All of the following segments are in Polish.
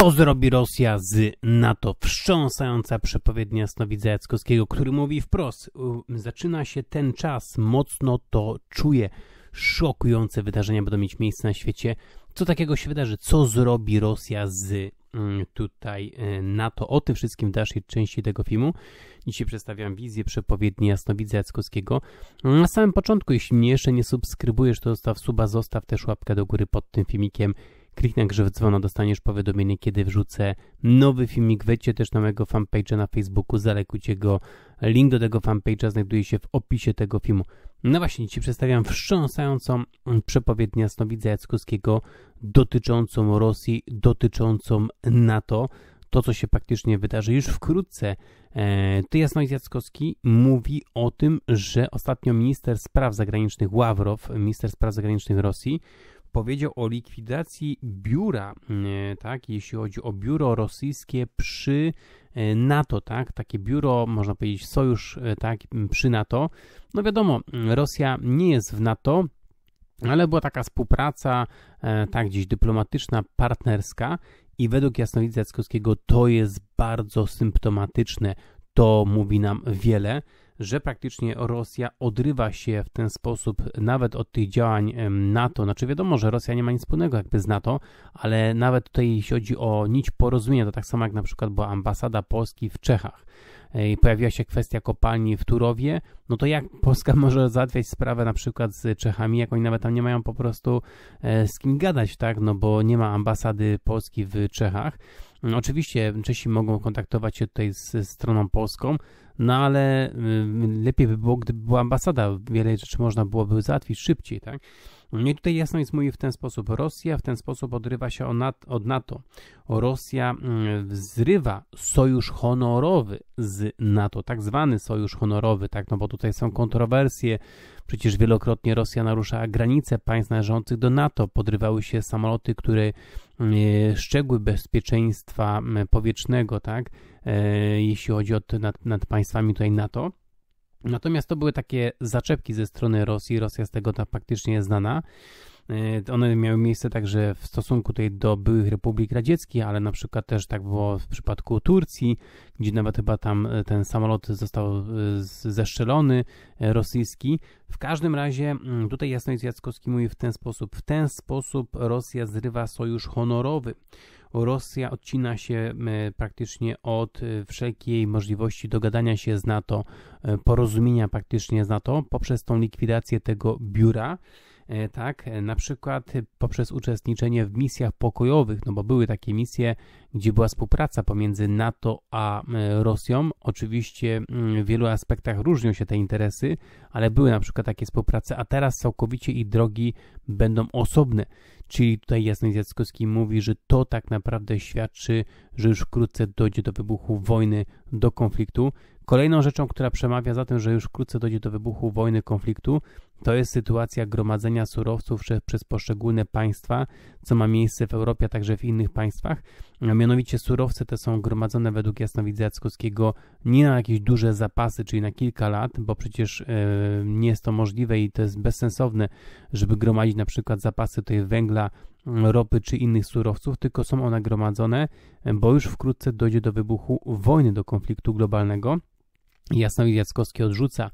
Co zrobi Rosja z NATO. Wstrząsająca przepowiednia Snowidza Jackowskiego, który mówi wprost, zaczyna się ten czas, mocno to czuje. Szokujące wydarzenia będą mieć miejsce na świecie. Co takiego się wydarzy? Co zrobi Rosja z mm, tutaj e, NATO? O tym wszystkim w dalszej części tego filmu. Dzisiaj przedstawiam wizję przepowiedni Jasnowidza Jackowskiego. Na samym początku, jeśli mnie jeszcze nie subskrybujesz, to zostaw suba, zostaw też łapkę do góry pod tym filmikiem. Kliknij grze w dzwona, dostaniesz powiadomienie, kiedy wrzucę nowy filmik. Wejdźcie też na mojego fanpage'a na Facebooku, zalekujcie go. Link do tego fanpage'a znajduje się w opisie tego filmu. No właśnie, ci przedstawiam wstrząsającą mm, przepowiednię Jasnowidza Jackowskiego dotyczącą Rosji, dotyczącą NATO. To, co się praktycznie wydarzy już wkrótce. E, Ty Jasnowidz Jackowski mówi o tym, że ostatnio minister spraw zagranicznych Ławrow, minister spraw zagranicznych Rosji, powiedział o likwidacji biura, e, tak, jeśli chodzi o biuro rosyjskie przy e, NATO, tak, takie biuro, można powiedzieć, sojusz, e, tak, przy NATO. No wiadomo, Rosja nie jest w NATO, ale była taka współpraca, tak, gdzieś dyplomatyczna, partnerska i według Jasnowidza Jackowskiego to jest bardzo symptomatyczne, to mówi nam wiele, że praktycznie Rosja odrywa się w ten sposób nawet od tych działań NATO. Znaczy wiadomo, że Rosja nie ma nic wspólnego jakby z NATO, ale nawet tutaj jeśli chodzi o nić porozumienia, to tak samo jak na przykład była ambasada Polski w Czechach e, i pojawiła się kwestia kopalni w Turowie, no to jak Polska może załatwiać sprawę na przykład z Czechami, jak oni nawet tam nie mają po prostu e, z kim gadać, tak, no bo nie ma ambasady Polski w Czechach. Mm, oczywiście Czesi mogą kontaktować się tutaj z stroną polską, no ale mm, lepiej by było, gdyby była ambasada. Wiele rzeczy można byłoby załatwić szybciej, tak? No i tutaj jasność mówi w ten sposób. Rosja w ten sposób odrywa się od NATO. Rosja mm, wzrywa sojusz honorowy z NATO, tak zwany sojusz honorowy, tak, no bo tutaj są kontrowersje. Przecież wielokrotnie Rosja naruszała granice państw należących do NATO. Podrywały się samoloty, które mm, e, szczegóły bezpieczeństwa mm, powietrznego, tak, e, jeśli chodzi o nad, nad państwami tutaj NATO. Natomiast to były takie zaczepki ze strony Rosji. Rosja z tego praktycznie jest znana. E, one miały miejsce także w stosunku tutaj do byłych republik radzieckich, ale na przykład też tak było w przypadku Turcji, gdzie nawet chyba tam e, ten samolot został e, zeszczelony rosyjski. W każdym razie mm, tutaj Jasnowiec Jackowski mówi w ten sposób, w ten sposób Rosja zrywa sojusz honorowy. Rosja odcina się e, praktycznie od e, wszelkiej możliwości dogadania się z NATO, e, porozumienia praktycznie z NATO poprzez tą likwidację tego biura. E, tak, e, na przykład poprzez uczestniczenie w misjach pokojowych, no bo były takie misje, gdzie była współpraca pomiędzy NATO a e, Rosją. Oczywiście mm, w wielu aspektach różnią się te interesy, ale były na przykład takie współprace, a teraz całkowicie i drogi będą osobne. Czyli tutaj Jasny Jackowski mówi, że to tak naprawdę świadczy, że już wkrótce dojdzie do wybuchu wojny, do konfliktu. Kolejną rzeczą, która przemawia za tym, że już wkrótce dojdzie do wybuchu wojny, konfliktu, to jest sytuacja gromadzenia surowców przez poszczególne państwa, co ma miejsce w Europie, a także w innych państwach. A mianowicie surowce te są gromadzone według jasnowidza Jackowskiego nie na jakieś duże zapasy, czyli na kilka lat, bo przecież e, nie jest to możliwe i to jest bezsensowne, żeby gromadzić na przykład zapasy tej węgla, ropy czy innych surowców, tylko są one gromadzone, bo już wkrótce dojdzie do wybuchu wojny, do konfliktu globalnego. Jasnowidz Jackowski odrzuca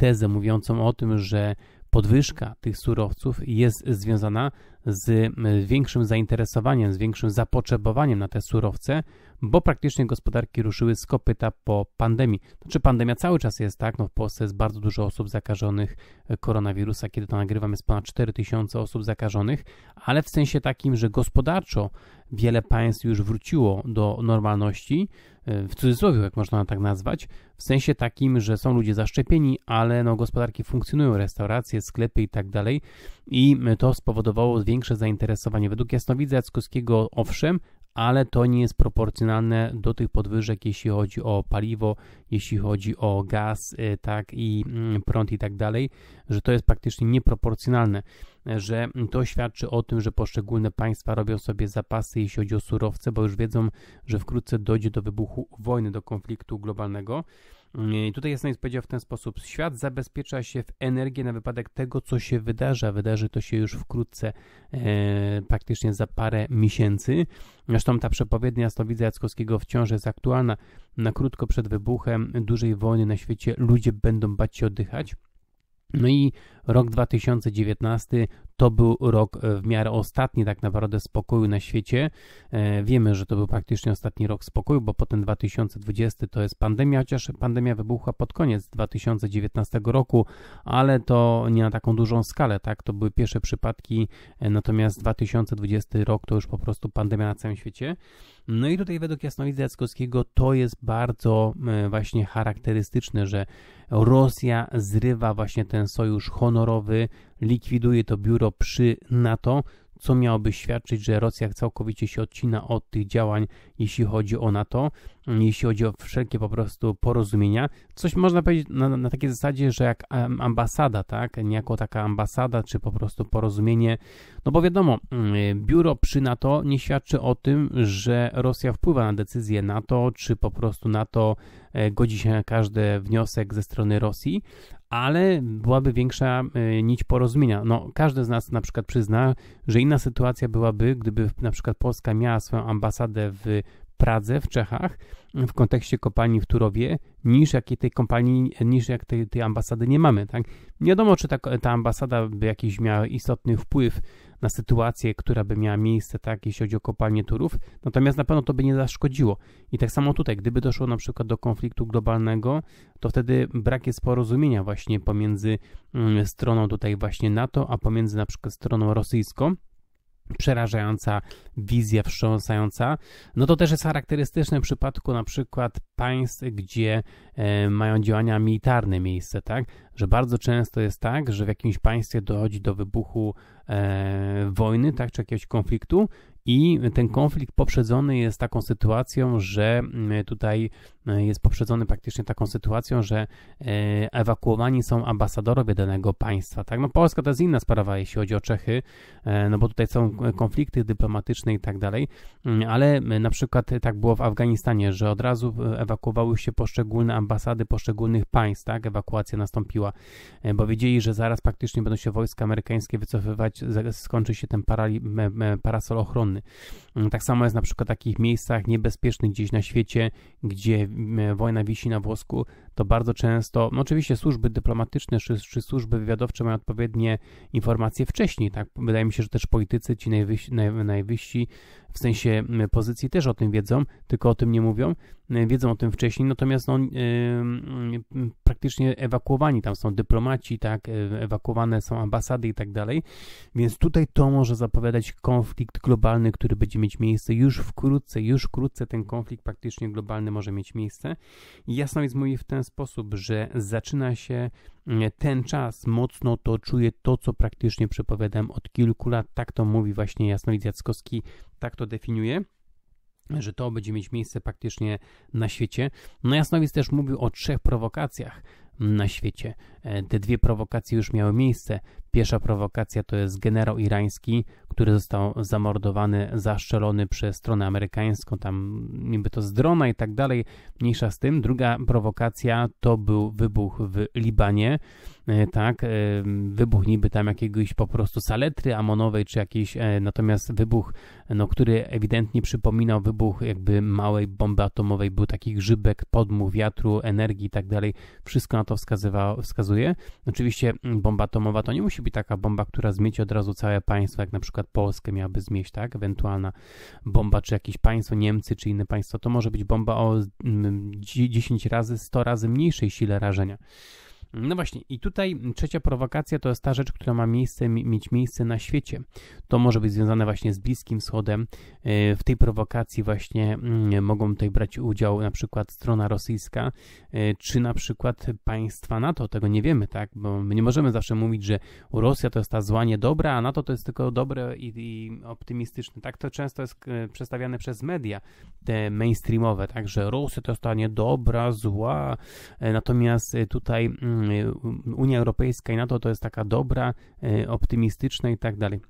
tezę mówiącą o tym, że podwyżka tych surowców jest związana z większym zainteresowaniem, z większym zapotrzebowaniem na te surowce, bo praktycznie gospodarki ruszyły z kopyta po pandemii. Znaczy pandemia cały czas jest tak, no w Polsce jest bardzo dużo osób zakażonych e, koronawirusa, kiedy to nagrywam jest ponad 4000 osób zakażonych, ale w sensie takim, że gospodarczo wiele państw już wróciło do normalności, E, w cudzysłowie, jak można tak nazwać, w sensie takim, że są ludzie zaszczepieni, ale no, gospodarki funkcjonują, restauracje, sklepy i tak dalej i to spowodowało większe zainteresowanie. Według Jasnowidza Jackowskiego owszem, ale to nie jest proporcjonalne do tych podwyżek, jeśli chodzi o paliwo, jeśli chodzi o gaz, y, tak i mm, prąd i tak dalej, że to jest praktycznie nieproporcjonalne, że to świadczy o tym, że poszczególne państwa robią sobie zapasy, jeśli chodzi o surowce, bo już wiedzą, że wkrótce dojdzie do wybuchu wojny, do konfliktu globalnego. Mm, I tutaj jest powiedział w ten sposób: Świat zabezpiecza się w energię na wypadek tego, co się wydarza wydarzy to się już wkrótce, e, praktycznie za parę miesięcy. Zresztą ta przepowiednia Stowidza Jackowskiego wciąż jest aktualna. Na krótko przed wybuchem dużej wojny na świecie ludzie będą bać się oddychać. No i rok 2019 to był rok e, w miarę ostatni tak naprawdę spokoju na świecie. E, wiemy, że to był praktycznie ostatni rok spokoju, bo potem 2020 to jest pandemia, chociaż pandemia wybuchła pod koniec 2019 roku, ale to nie na taką dużą skalę, tak? To były pierwsze przypadki, e, natomiast 2020 rok to już po prostu pandemia na całym świecie. No i tutaj według Jasnowidza Jackowskiego to jest bardzo właśnie charakterystyczne, że Rosja zrywa właśnie ten sojusz honorowy likwiduje to biuro przy NATO, co miałoby świadczyć, że Rosja całkowicie się odcina od tych działań, jeśli chodzi o NATO, jeśli chodzi o wszelkie po prostu porozumienia. Coś można powiedzieć na, na takiej zasadzie, że jak ambasada, tak, niejako taka ambasada, czy po prostu porozumienie, no bo wiadomo, y, biuro przy NATO nie świadczy o tym, że Rosja wpływa na decyzje NATO, czy po prostu NATO e, godzi się na każdy wniosek ze strony Rosji, ale byłaby większa e, nić porozumienia. No, każdy z nas na przykład przyzna, że inna sytuacja byłaby, gdyby na przykład Polska miała swoją ambasadę w Pradze w Czechach w kontekście kopalni w Turowie niż jakiej tej kompanii, niż jak tej, tej ambasady nie mamy, tak? Nie wiadomo, czy ta, ta ambasada by jakiś miała istotny wpływ na sytuację, która by miała miejsce, tak, jeśli chodzi o kopalnię Turów, natomiast na pewno to by nie zaszkodziło. I tak samo tutaj, gdyby doszło na przykład do konfliktu globalnego, to wtedy brak jest porozumienia właśnie pomiędzy mm, stroną tutaj właśnie NATO, a pomiędzy na przykład stroną rosyjską, przerażająca, wizja wstrząsająca. No to też jest charakterystyczne w przypadku na przykład państw, gdzie e, mają działania militarne miejsce, tak? Że bardzo często jest tak, że w jakimś państwie dochodzi do wybuchu e, wojny, tak, czy jakiegoś konfliktu i ten konflikt poprzedzony jest taką sytuacją, że mm, tutaj E, jest poprzedzony praktycznie taką sytuacją, że e, ewakuowani są ambasadorowie danego państwa. Tak? No Polska to jest inna sprawa, jeśli chodzi o Czechy, e, no bo tutaj są konflikty dyplomatyczne i tak dalej, mm, ale na przykład tak było w Afganistanie, że od razu ewakuowały się poszczególne ambasady poszczególnych państw, tak? Ewakuacja nastąpiła, bo wiedzieli, że zaraz praktycznie będą się wojska amerykańskie wycofywać, skończy się ten parali, parasol ochronny. Mm, tak samo jest na przykład w takich miejscach niebezpiecznych gdzieś na świecie, gdzie E, wojna wisi na włosku, to bardzo często, no oczywiście służby dyplomatyczne czy, czy służby wywiadowcze mają odpowiednie informacje wcześniej, tak? Wydaje mi się, że też politycy ci najwyżsi, naj, najwyżsi w sensie pozycji też o tym wiedzą, tylko o tym nie mówią, wiedzą o tym wcześniej, natomiast no, praktycznie ewakuowani tam są dyplomaci, tak, e, ewakuowane są ambasady i tak dalej, więc tutaj to może zapowiadać konflikt globalny, który będzie mieć miejsce już wkrótce, już wkrótce ten konflikt praktycznie globalny może mieć miejsce. Jasno mówi w ten sposób, że zaczyna się ten czas mocno to czuje to, co praktycznie przepowiadam od kilku lat. Tak to mówi właśnie Jasnowidz Jackowski tak to definiuje, że to będzie mieć miejsce praktycznie na świecie. No Jasnowic też mówił o trzech prowokacjach na świecie. E, te dwie prowokacje już miały miejsce. Pierwsza prowokacja to jest generał irański, który został zamordowany, zaszczelony przez stronę amerykańską, tam niby to z drona i tak dalej, mniejsza z tym. Druga prowokacja to był wybuch w Libanie, e, tak, e, wybuch niby tam jakiegoś po prostu saletry amonowej czy jakiejś, natomiast wybuch, no, który ewidentnie przypominał wybuch jakby małej bomby atomowej, był taki grzybek, podmuch wiatru, energii i tak dalej, wszystko na to wskazywało, wskazywało pokazuje. Oczywiście mm, bomba atomowa to nie musi być taka bomba, która zmieci od razu całe państwo, jak na przykład Polskę miałaby zmieść, tak? Ewentualna bomba, czy jakieś państwo, Niemcy, czy inne państwo. To może być bomba o 10 mm, razy, 100 razy mniejszej sile rażenia. No właśnie, i tutaj trzecia prowokacja to jest ta rzecz, która ma miejsce, mieć miejsce na świecie. To może być związane właśnie z Bliskim Wschodem. E, w tej prowokacji właśnie mm, mogą tutaj brać udział na przykład strona rosyjska, e, czy na przykład państwa NATO. Tego nie wiemy, tak? Bo my nie możemy zawsze mówić, że Rosja to jest ta zła niedobra, a NATO to jest tylko dobre i, i optymistyczne. Tak to często jest e, przedstawiane przez media, te mainstreamowe, tak? Że Rosja to jest ta niedobra, zła. Natomiast tutaj mm, Y, Unia Europejska i NATO to jest taka dobra, y, optymistyczna i tak dalej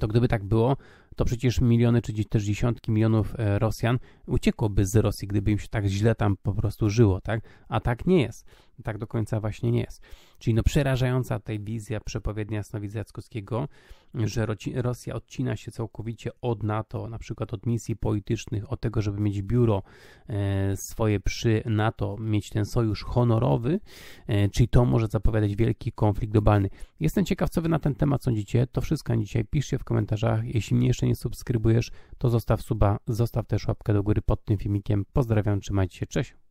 to gdyby tak było, to przecież miliony czy też dziesiątki milionów e, Rosjan uciekłoby z Rosji, gdyby im się tak źle tam po prostu żyło, tak? A tak nie jest. Tak do końca właśnie nie jest. Czyli no przerażająca tej wizja przepowiednia Jasnowidza Jackowskiego, że Rosja odcina się całkowicie od NATO, na przykład od misji politycznych, od tego, żeby mieć biuro e, swoje przy NATO, mieć ten sojusz honorowy, e, czyli to może zapowiadać wielki konflikt globalny. Jestem ciekaw, co wy na ten temat sądzicie. To wszystko dzisiaj. Piszcie w komentarzach. Jeśli mnie jeszcze nie subskrybujesz, to zostaw suba, zostaw też łapkę do góry pod tym filmikiem. Pozdrawiam, trzymajcie się, cześć!